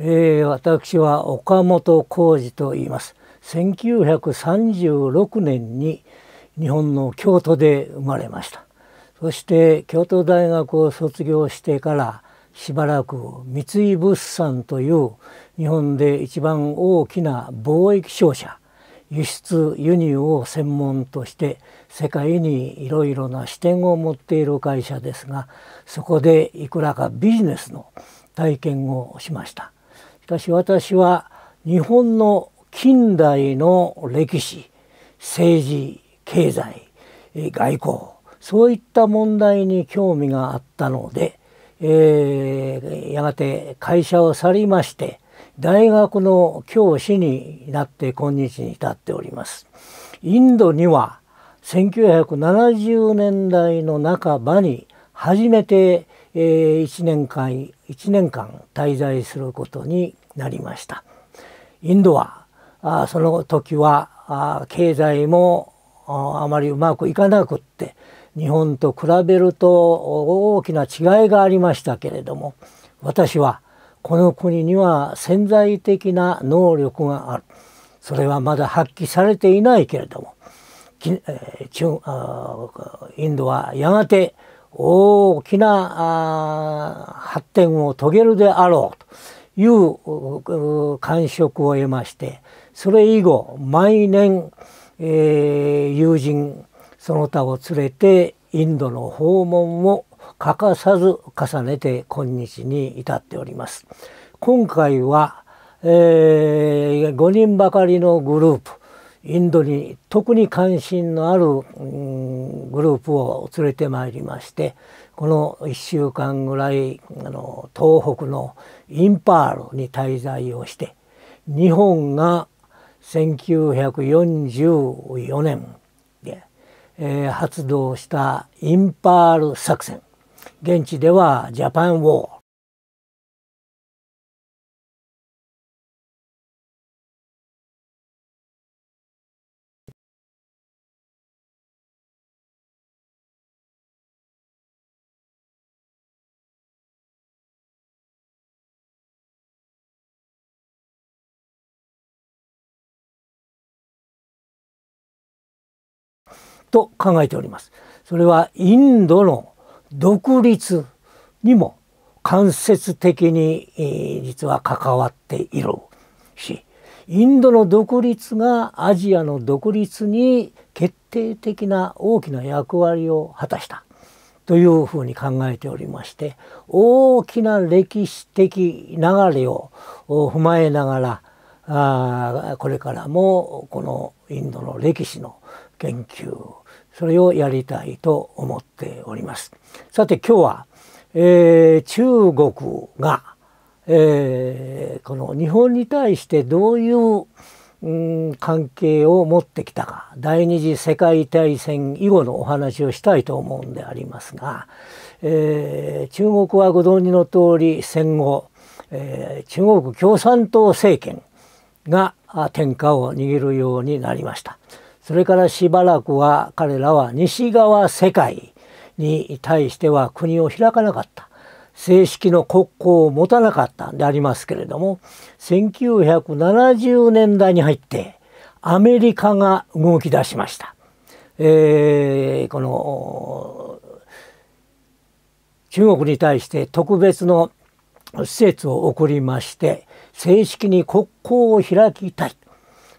えー、私は岡本浩二と言います1936年に日本の京都で生まれましたそして京都大学を卒業してからしばらく三井物産という日本で一番大きな貿易商社輸出輸入を専門として世界にいろいろな視点を持っている会社ですがそこでいくらかビジネスの体験をしました。しかし私は日本の近代の歴史政治経済外交そういった問題に興味があったので、えー、やがて会社を去りまして大学の教師になって今日に至っております。インドには1970年代の半ばに初めて、え1年間1年間滞在することになりました。インドはあその時はあ経済もあまりうまくいかなくって日本と比べると大きな違いがありましたけれども私はこの国には潜在的な能力があるそれはまだ発揮されていないけれども、インドはやがて大きな発展を遂げるであろうと。いう感触を得ましてそれ以後毎年、えー、友人その他を連れてインドの訪問を欠かさず重ねて今日に至っております。今回は、えー、5人ばかりのグループインドに特に関心のある、うん、グループを連れてまいりましてこの1週間ぐらいあの東北のインパールに滞在をして日本が1944年で、えー、発動したインパール作戦現地ではジャパン・ウォーと考えております。それはインドの独立にも間接的に、実は関わっているしインドの独立がアジアの独立に決定的な大きな役割を果たしたというふうに考えておりまして大きな歴史的流れを踏まえながらあこれからもこのインドの歴史の研究それをやりたいと思っております。さて今日は、えー、中国が、えー、この日本に対してどういう、うん、関係を持ってきたか第二次世界大戦以後のお話をしたいと思うんでありますが、えー、中国はご存知の通り戦後、えー、中国共産党政権が天下を握るようになりました。それからしばらくは彼らは西側世界に対しては国を開かなかった。正式の国交を持たなかったんでありますけれども、1970年代に入ってアメリカが動き出しました。えー、この中国に対して特別の施設を送りまして正式に国交を開きたい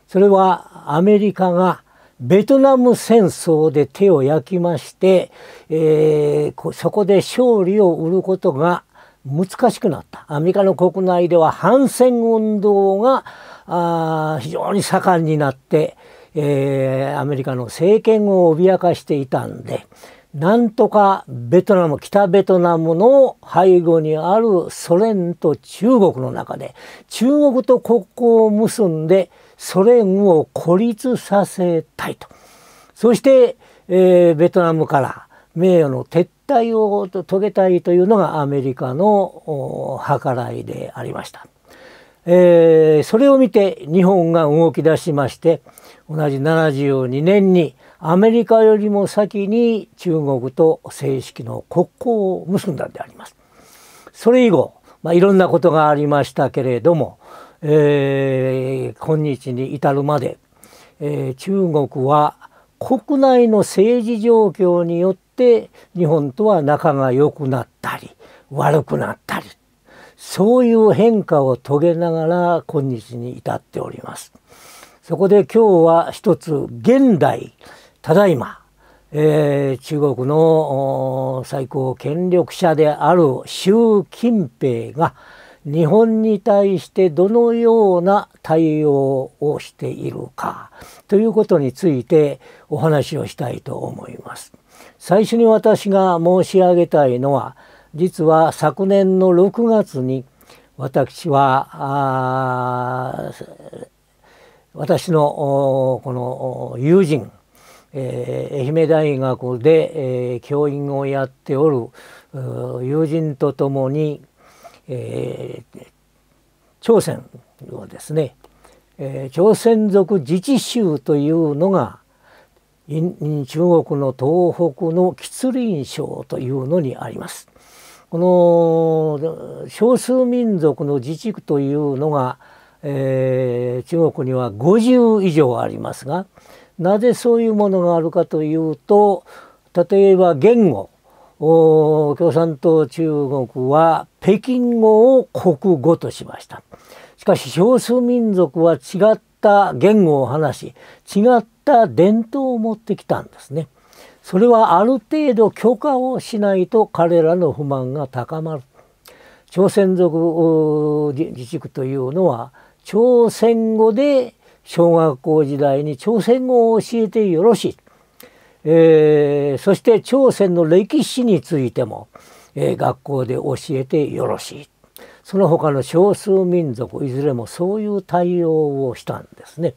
それはアメリカがベトナム戦争で手を焼きまして、えー、そこで勝利を売ることが難しくなった。アメリカの国内では反戦運動があ非常に盛んになって、えー、アメリカの政権を脅かしていたんで、なんとかベトナム、北ベトナムの背後にあるソ連と中国の中で、中国と国交を結んで、ソ連を孤立させたいとそして、えー、ベトナムから名誉の撤退を遂げたいというのがアメリカの計らいでありました。えー、それを見て日本が動き出しまして同じ72年にアメリカよりも先に中国と正式の国交を結んだんであります。それ以後、まあ、いろんなことがありましたけれども、えー、今日に至るまで、えー、中国は国内の政治状況によって日本とは仲が良くなったり悪くなったりそういう変化を遂げながら今日に至っております。そこで今日は一つ現代ただいま、えー、中国の最高権力者である習近平が「日本に対してどのような対応をしているかということについてお話をしたいと思います。最初に私が申し上げたいのは実は昨年の6月に私は私のこの友人、えー、愛媛大学で、えー、教員をやっておる友人と共にえー、朝鮮をですね、えー、朝鮮族自治州というのが中国の東北の吉林省というのにあります。この少数民族の自治区というのが、えー、中国には50以上ありますがなぜそういうものがあるかというと例えば言語共産党中国は北京語を国語としました。しかし少数民族は違った言語を話し、違った伝統を持ってきたんですね。それはある程度許可をしないと彼らの不満が高まる。朝鮮族自治区というのは朝鮮語で小学校時代に朝鮮語を教えてよろしい。えー、そして朝鮮の歴史についても、えー、学校で教えてよろしいその他の少数民族いずれもそういう対応をしたんですね。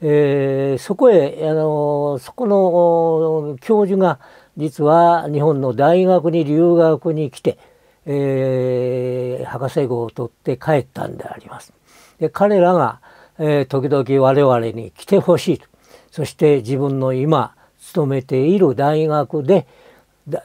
えー、そこへあのそこの教授が実は日本の大学に留学に来て、えー、博士号を取って帰ったんであります。で彼らが、えー、時々我々に来てほしいとそして自分の今勤めている大学で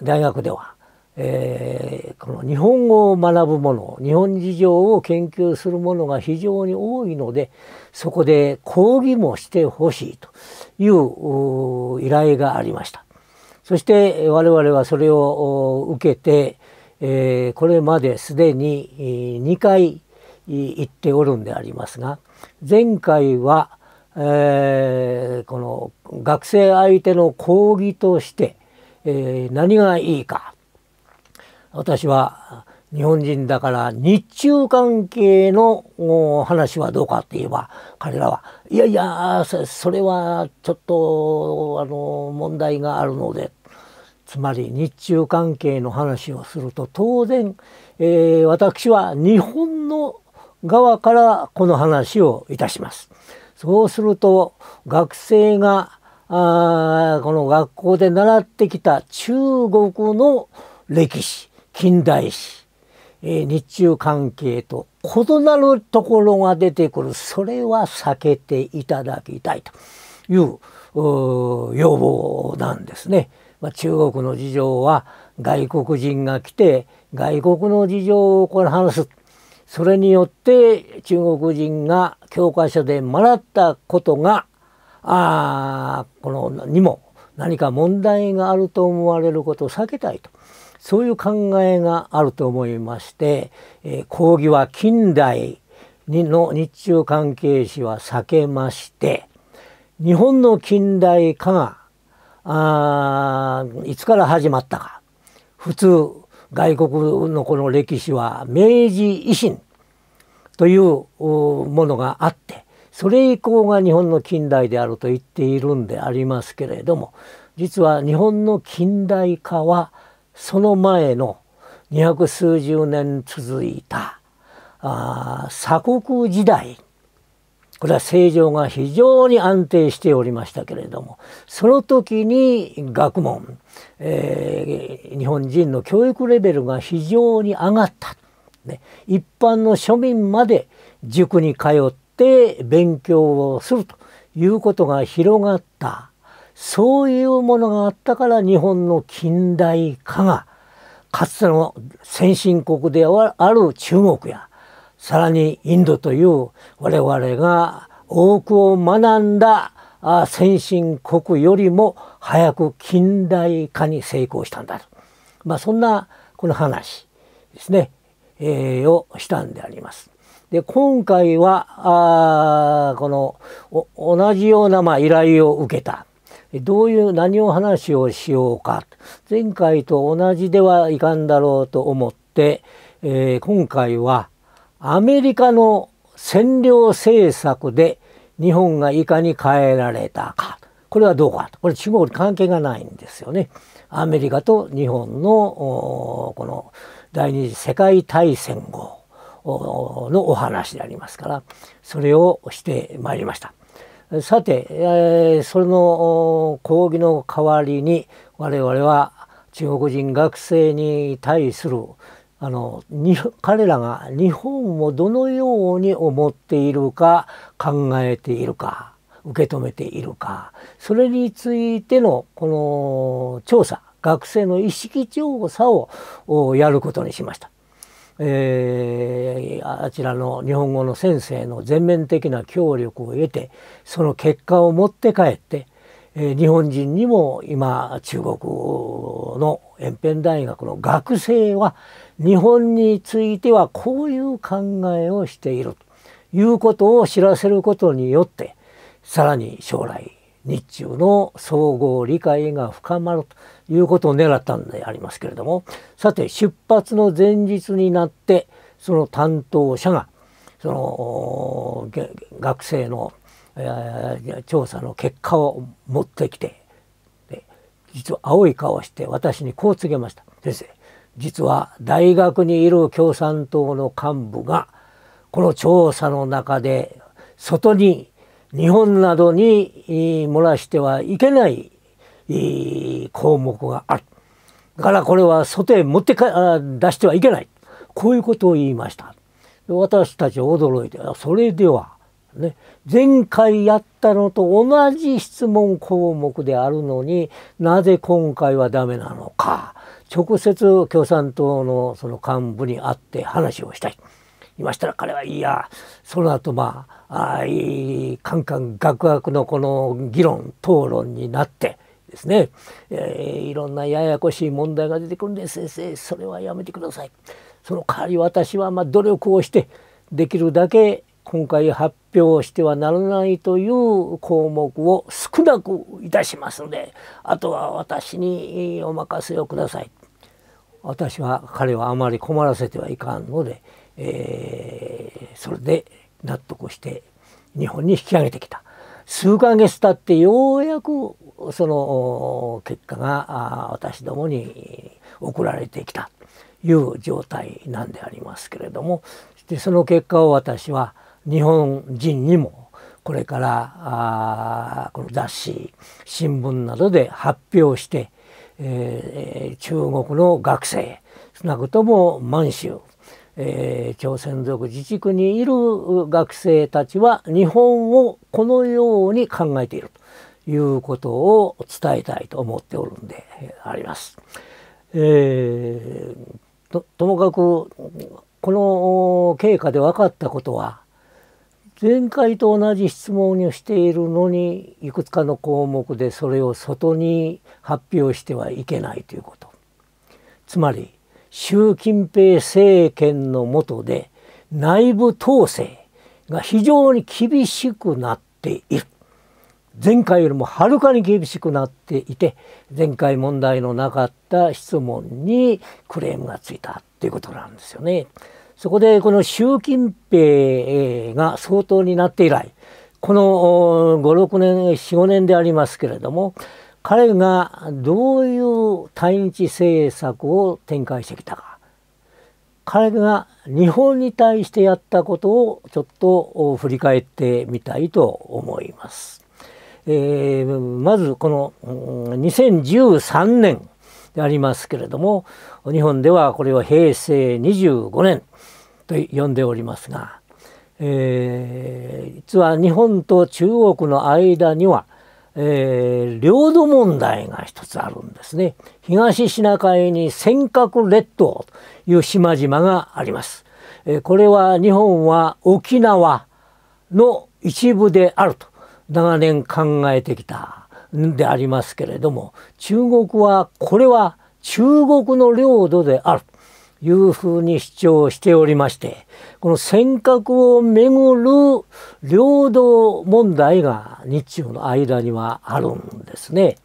大学では、えー、この日本語を学ぶもの日本事情を研究するものが非常に多いのでそこで講義もしてほしいという依頼がありました。そして我々はそれを受けて、えー、これまですでに2回行っておるんでありますが前回は、えー、この学生相手の講義として、えー、何がいいか私は日本人だから日中関係の話はどうかって言えば彼らはいやいやそれはちょっとあの問題があるのでつまり日中関係の話をすると当然、えー、私は日本の側からこの話をいたします。そうすると学生があこの学校で習ってきた中国の歴史近代史、えー、日中関係と異なるところが出てくるそれは避けていただきたいというう要望なんですね。まあ、中国の事情は外国人が来て外国の事情をこれ話すそれによって中国人が教科書で学ったことがあこのにも何か問題があると思われることを避けたいとそういう考えがあると思いまして、えー、講義は近代の日中関係史は避けまして日本の近代化があいつから始まったか普通外国のこの歴史は明治維新というものがあってそれ以降が日本の近代であると言っているんでありますけれども実は日本の近代化はその前の二百数十年続いたあ鎖国時代これは政情が非常に安定しておりましたけれどもその時に学問、えー、日本人の教育レベルが非常に上がった、ね、一般の庶民まで塾に通っって勉強をするということが広がったそういうものがあったから日本の近代化がかつての先進国である中国やさらにインドという我々が多くを学んだ先進国よりも早く近代化に成功したんだと、まあ、そんなこの話ですね、えー、をしたんであります。で、今回は、あこのお、同じような、まあ、依頼を受けた。どういう、何を話をしようか。前回と同じではいかんだろうと思って、えー、今回は、アメリカの占領政策で日本がいかに変えられたか。これはどうか。これ中国に関係がないんですよね。アメリカと日本の、この第二次世界大戦後。のお話でありますからそれをしてまいりました。さて、えー、その講義の代わりに我々は中国人学生に対するあの彼らが日本をどのように思っているか考えているか受け止めているかそれについてのこの調査学生の意識調査をやることにしました。えー、あちらの日本語の先生の全面的な協力を得てその結果を持って帰って、えー、日本人にも今中国の延辺大学の学生は日本についてはこういう考えをしているということを知らせることによってさらに将来日中の総合理解が深まるということを狙ったんでありますけれどもさて出発の前日になってその担当者がその学生の、調査の結果を持ってきて実は青い顔して私にこう告げました先生実は大学にいる共産党の幹部がこの調査の中で外に日本などに漏らしてはいけない項目がある。だからこれは外へ持ってか出してはいけない。こういうことを言いました。私たち驚いて、それでは、ね、前回やったのと同じ質問項目であるのになぜ今回はダメなのか直接共産党のその幹部に会って話をしたい。いましたら彼はいやその後まああいカンカンガクガクのこの議論討論になってですね、えー、いろんなややこしい問題が出てくるんで先生それはやめてくださいその代わり私はま努力をしてできるだけ今回発表してはならないという項目を少なくいたしますのであとは私にお任せをください私は彼はあまり困らせてはいかんので、えー、それで納得して日本に引き上げてきた数ヶ月経ってようやくその結果が私どもに送られてきたという状態なんでありますけれどもでその結果を私は日本人にもこれからこの雑誌新聞などで発表して、えー、中国の学生少なくとも満州えー、朝鮮族自治区にいる学生たちは日本をこのように考えているということを伝えたいと思っておるんであります。えー、とともかくこの経過で分かったことは前回と同じ質問をしているのにいくつかの項目でそれを外に発表してはいけないということ。つまり習近平政権の下で内部統制が非常に厳しくなっている。前回よりもはるかに厳しくなっていて前回問題のなかった質問にクレームがついたということなんですよね。そこでこの習近平が総統になって以来この56年45年でありますけれども彼がどういう対日政策を展開してきたか彼が日本に対してやったことをちょっと振り返ってみたいと思います。えー、まずこの2013年でありますけれども日本ではこれを平成25年と呼んでおりますが、えー、実は日本と中国の間にはえー、領土問題が一つあるんですね。東シナ海に尖閣列島という島々があります。えー、これは日本は沖縄の一部であると長年考えてきたんでありますけれども中国はこれは中国の領土であるいうふうに主張しておりましてこの尖閣をめぐる領土問題が日中の間にはあるんですね。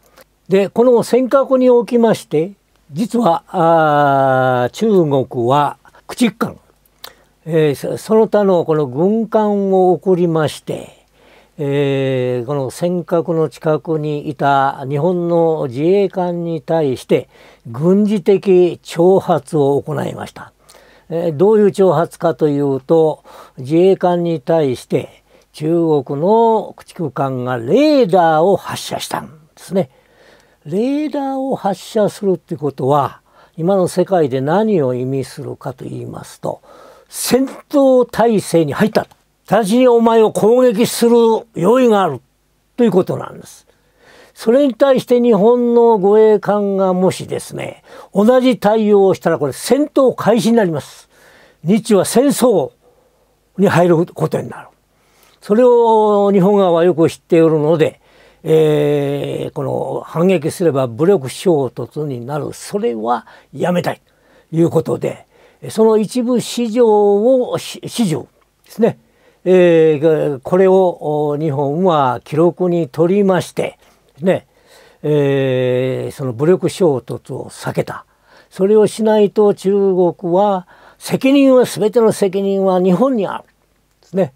でこの尖閣におきまして実は中国は駆逐艦、えー、その他のこの軍艦を送りましてえー、この尖閣の近くにいた日本の自衛官に対して軍事的挑発を行いました。えー、どういう挑発かというと自衛官に対して中国の駆逐艦がレーダーを発射したんですね。レーダーを発射するってことは今の世界で何を意味するかと言いますと戦闘態勢に入ったと私にお前を攻撃する用意があるということなんです。それに対して日本の護衛艦がもしですね、同じ対応をしたらこれ戦闘開始になります。日中は戦争に入ることになる。それを日本側はよく知っておるので、えー、この反撃すれば武力衝突になる。それはやめたいということで、その一部市場を、市場ですね。えー、これを日本は記録に取りまして、ねえー、その武力衝突を避けたそれをしないと中国は責任は全ての責任は日本にあるですね。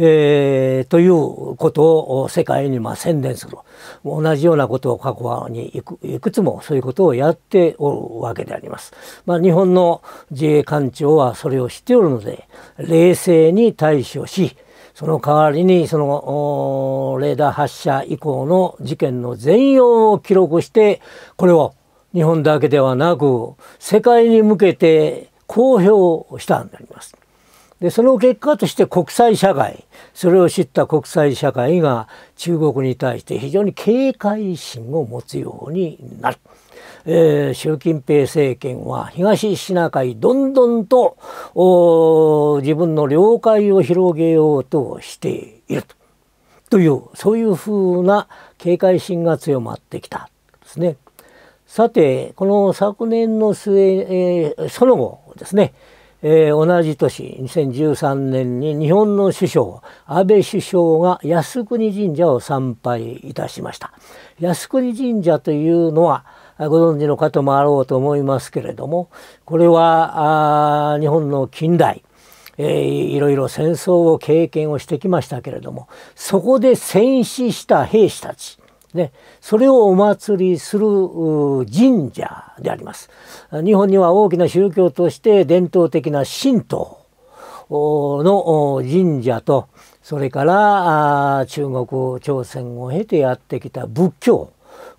えー、ということを世界にまあ宣伝する同じようなことを過去にいくいくつもそういうことをやっておるわけであります。まあ、日本の自衛官庁はそれを知っておるので冷静に対処しその代わりにそのレーダー発射以降の事件の全容を記録してこれを日本だけではなく世界に向けて公表したんであります。でその結果として国際社会それを知った国際社会が中国に対して非常に警戒心を持つようになる。えー、習近平政権は東シナ海どんどんと自分の領海を広げようとしているとというそういうふうな警戒心が強まってきたですね。さてこの昨年の末、えー、その後ですねえー、同じ年2013年に日本の首相安倍首相が靖国神社を参拝いたしました靖国神社というのはご存知の方もあろうと思いますけれどもこれは日本の近代、えー、いろいろ戦争を経験をしてきましたけれどもそこで戦死した兵士たちでそれをお祭りする神社であります日本には大きな宗教として伝統的な神道の神社とそれから中国朝鮮を経てやってきた仏教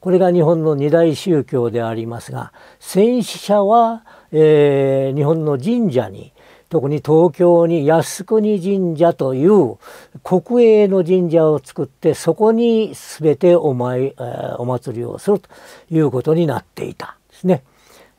これが日本の二大宗教でありますが戦死者は、えー、日本の神社に特に東京に靖国神社という国営の神社を作ってそこに全てお前、お祭りをするということになっていたんですね。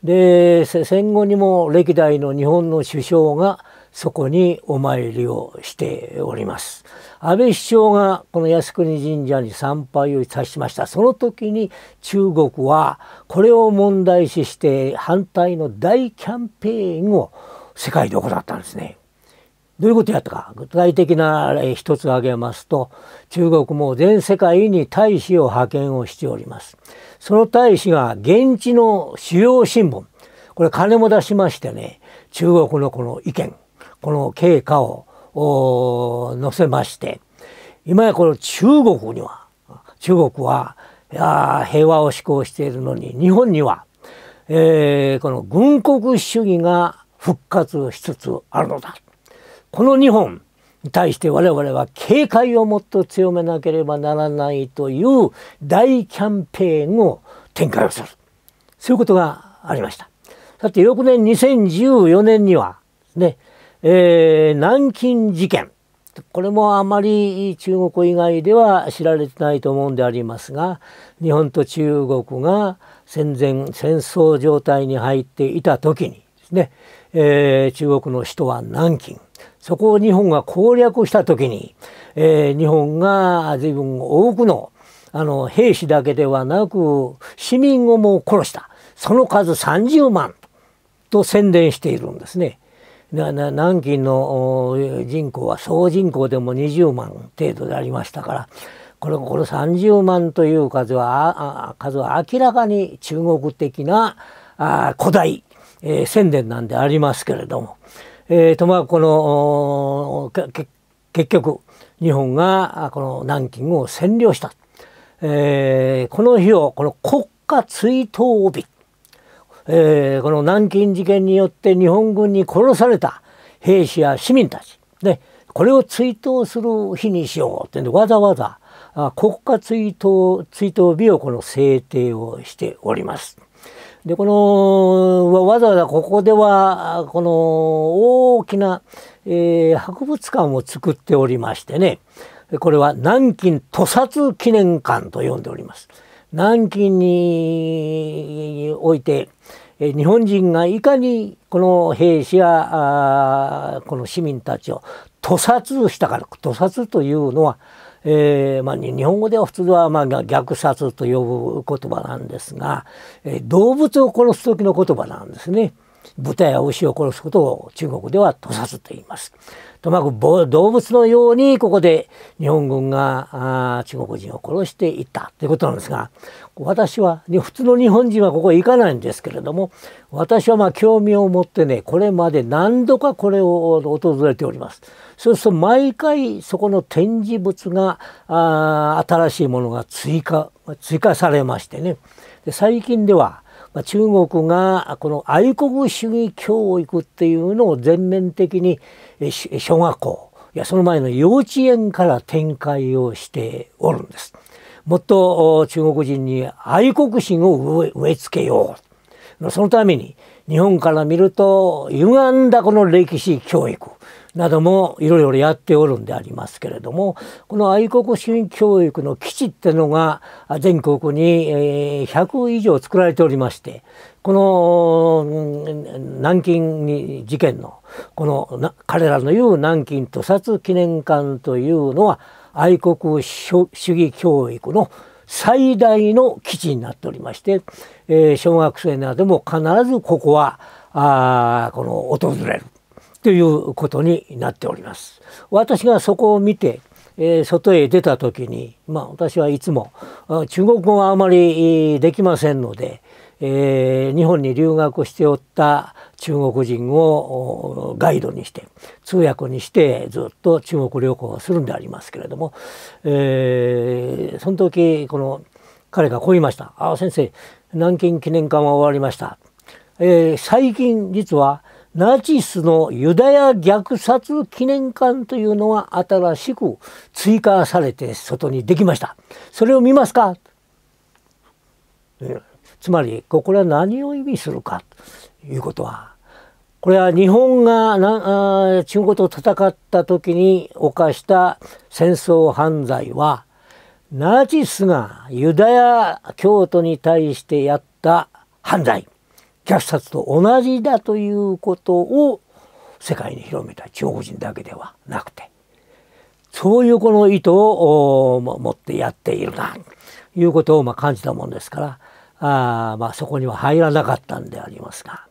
で戦後にも歴代の日本の首相がそこにお参りをしております。安倍首相がこの靖国神社に参拝をいたしました。その時に中国はこれを問題視して反対の大キャンペーンを世界どこだったんですね。どういうことやったか具体的な例一つ挙げますと中国も全世界に大使を派遣をしております。その大使が現地の主要新聞これ金も出しましてね中国のこの意見この経過を載せまして今やこの中国には中国はいや平和を志向しているのに日本には、えー、この軍国主義が復活しつつあるのだこの日本に対して我々は警戒をもっと強めなければならないという大キャンペーンを展開をするそういうことがありました。さて翌年2014年にはね、えー、南京事件これもあまり中国以外では知られてないと思うんでありますが日本と中国が戦前戦争状態に入っていた時にですね、えー、中国の首都は南京そこを日本が攻略した時に、えー、日本が随分多くのあの兵士だけではなく市民をも殺したその数30万と宣伝しているんですね。南京の人口は総人口でも20万程度でありましたからこれこの30万という数は数は明らかに中国的な古代えー、宣伝なんでありますけれども、えーとまあ、この結局日本がこの南京を占領した、えー、この日をこの国家追悼日、えー、この南京事件によって日本軍に殺された兵士や市民たち、ね、これを追悼する日にしようってんでわざわざ国家追悼追悼日をこの制定をしております。でこのわざわざここではこの大きな、えー、博物館を作っておりましてねこれは南京屠殺記念館と呼んでおります。南京において日本人がいかにこの兵士やこの市民たちを屠殺したから屠殺というのはえーまあ、日本語では普通は、まあ、虐殺と呼ぶ言葉なんですが、えー、動物を殺す時の言葉なんですね。豚や牛を殺すことを中国では屠殺と言います。とまく動物のようにここで日本軍が中国人を殺していったということなんですが私は普通の日本人はここへ行かないんですけれども私はまあ興味を持ってねこれまで何度かこれを訪れております。そうすると毎回そこの展示物があ新しいものが追加追加されましてねで最近では中国がこの愛国主義教育っていうのを全面的に小学校いやその前の幼稚園から展開をしておるんです。もっと中国人に愛国心を植え付けようそのために日本から見ると歪んだこの歴史教育などもいろいろやっておるんでありますけれどもこの愛国主義教育の基地ってのが全国に100以上作られておりましてこの南京事件のこの彼らの言う南京屠殺記念館というのは愛国主義教育の最大の基地になっておりまして、えー、小学生なども必ずここはあこの訪れるということになっております。私がそこを見てえ外へ出た時に、まあ、私はいつも中国語はあまりできませんので、えー、日本に留学しておった中国人をガイドにして通訳にしてずっと中国旅行をするんでありますけれども、えー、その時この彼がこう言いました「ああ先生南京記念館は終わりました」えー、最近実はナチスのユダヤ虐殺記念館というのが新しく追加されて外にできました。それを見ますか、えーつまりこれは何を意味するかということはこれは日本がな中国と戦った時に犯した戦争犯罪はナチスがユダヤ教徒に対してやった犯罪虐殺と同じだということを世界に広めた中国人だけではなくてそういうこの意図を持ってやっているなということをま感じたもんですからあまあそこには入らなかったんでありますが